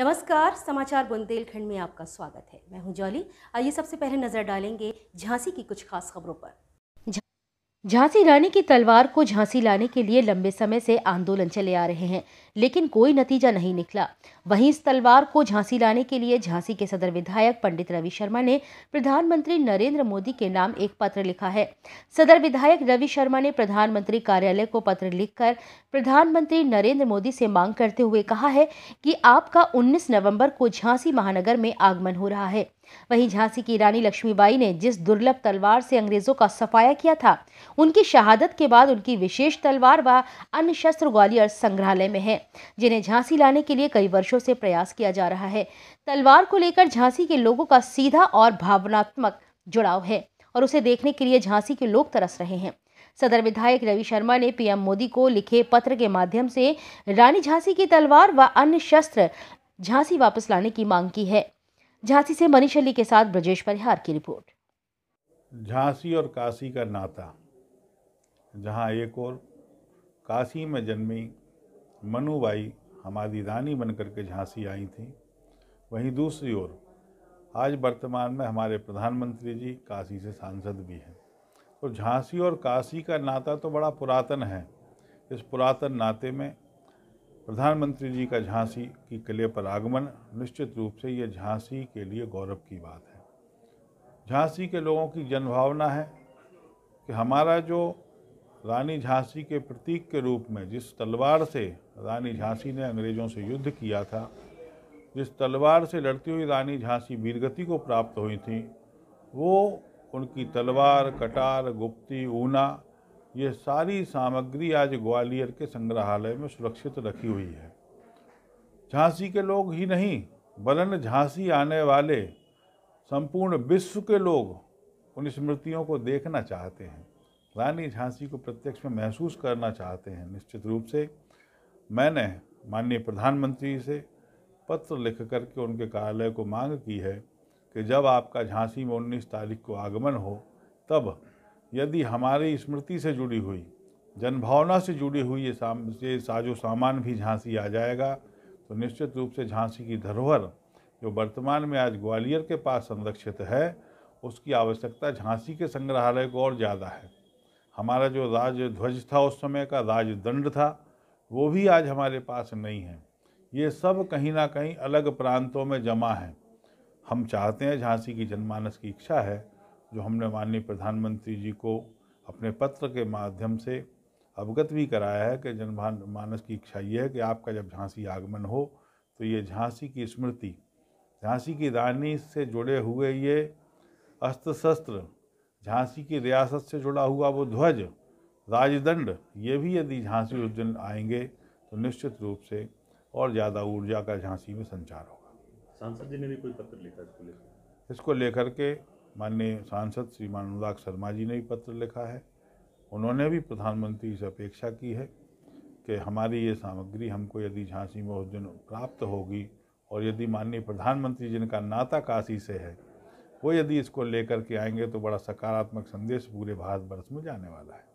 नमस्कार समाचार बुंदेलखंड में आपका स्वागत है मैं हूं जॉली आइए सबसे पहले नजर डालेंगे झांसी की कुछ खास खबरों पर झांसी रानी की तलवार को झांसी लाने के लिए लंबे समय से आंदोलन चले आ रहे हैं लेकिन कोई नतीजा नहीं निकला वहीं इस तलवार को झांसी लाने के लिए झांसी के सदर विधायक पंडित रवि शर्मा ने प्रधानमंत्री नरेंद्र मोदी के नाम एक पत्र लिखा है सदर विधायक रवि शर्मा ने प्रधानमंत्री कार्यालय को पत्र लिखकर प्रधानमंत्री नरेंद्र मोदी से मांग करते हुए कहा है कि आपका 19 नवंबर को झांसी महानगर में आगमन हो रहा है वहीं झांसी की रानी लक्ष्मीबाई ने जिस दुर्लभ तलवार से अंग्रेजों का सफाया किया था उनकी शहादत के बाद उनकी विशेष तलवार व अन्य शस्त्र ग्वालियर संग्रहालय में है हैं जिन्हें झांसी लाने के लिए कई वर्षों से प्रयास किया जा रहा है तलवार को लेकर झांसी के लोगों का सीधा और भावनात्मक जुड़ाव है और उसे देखने के लिए झांसी के लोग तरस रहे हैं सदर विधायक रवि शर्मा ने पीएम मोदी को लिखे पत्र के माध्यम से रानी झांसी की तलवार व अन्य शस्त्र झांसी वापस लाने की मांग की है झांसी से मनीष अली के साथ ब्रजेश परिहार की रिपोर्ट झांसी और काशी का नाता जहां एक और काशी में जन्मी मनुबाई हमारी रानी बनकर के झांसी आई थी वहीं दूसरी ओर आज वर्तमान में हमारे प्रधानमंत्री जी काशी से सांसद भी हैं तो झांसी और काशी का नाता तो बड़ा पुरातन है इस पुरातन नाते में प्रधानमंत्री जी का झांसी की किले पर आगमन निश्चित रूप से ये झांसी के लिए गौरव की बात है झांसी के लोगों की जनभावना है कि हमारा जो रानी झांसी के प्रतीक के रूप में जिस तलवार से रानी झांसी ने अंग्रेज़ों से युद्ध किया था जिस तलवार से लड़ती हुई रानी झांसी वीरगति को प्राप्त हुई थी वो उनकी तलवार कटार गुप्ती ऊना ये सारी सामग्री आज ग्वालियर के संग्रहालय में सुरक्षित रखी हुई है झांसी के लोग ही नहीं बलन झांसी आने वाले संपूर्ण विश्व के लोग उन स्मृतियों को देखना चाहते हैं रानी झांसी को प्रत्यक्ष में महसूस करना चाहते हैं निश्चित रूप से मैंने माननीय प्रधानमंत्री से पत्र लिख कर के उनके कार्यालय को मांग की है कि जब आपका झांसी में उन्नीस तारीख को आगमन हो तब यदि हमारी स्मृति से जुड़ी हुई जनभावना से जुड़ी हुई ये साम ये साजो सामान भी झांसी आ जाएगा तो निश्चित रूप से झांसी की धरोहर जो वर्तमान में आज ग्वालियर के पास संरक्षित है उसकी आवश्यकता झांसी के संग्रहालय को और ज़्यादा है हमारा जो राजध्वज था उस समय का राजदंड था वो भी आज हमारे पास नहीं है ये सब कहीं ना कहीं अलग प्रांतों में जमा है हम चाहते हैं झांसी की जनमानस की इच्छा है जो हमने माननीय प्रधानमंत्री जी को अपने पत्र के माध्यम से अवगत भी कराया है कि जनमानस मानस की इच्छा ये है कि आपका जब झांसी आगमन हो तो ये झांसी की स्मृति झांसी की रानी से जुड़े हुए ये अस्त्र शस्त्र झांसी की रियासत से जुड़ा हुआ वो ध्वज राजदंड ये भी यदि झांसी उस दिन आएंगे तो निश्चित रूप से और ज़्यादा ऊर्जा का झांसी में संचार होगा सांसद जी ने भी कोई पत्र लिखा इसको लेकर इसको लेकर के माननीय सांसद श्रीमान अनुराग शर्मा जी ने भी पत्र लिखा है उन्होंने भी प्रधानमंत्री से अपेक्षा की है कि हमारी ये सामग्री हमको यदि झांसी में उस दिन प्राप्त होगी और यदि माननीय प्रधानमंत्री जिनका नाता काशी से है वो यदि इसको लेकर के आएंगे तो बड़ा सकारात्मक संदेश पूरे भारतवर्ष में जाने वाला है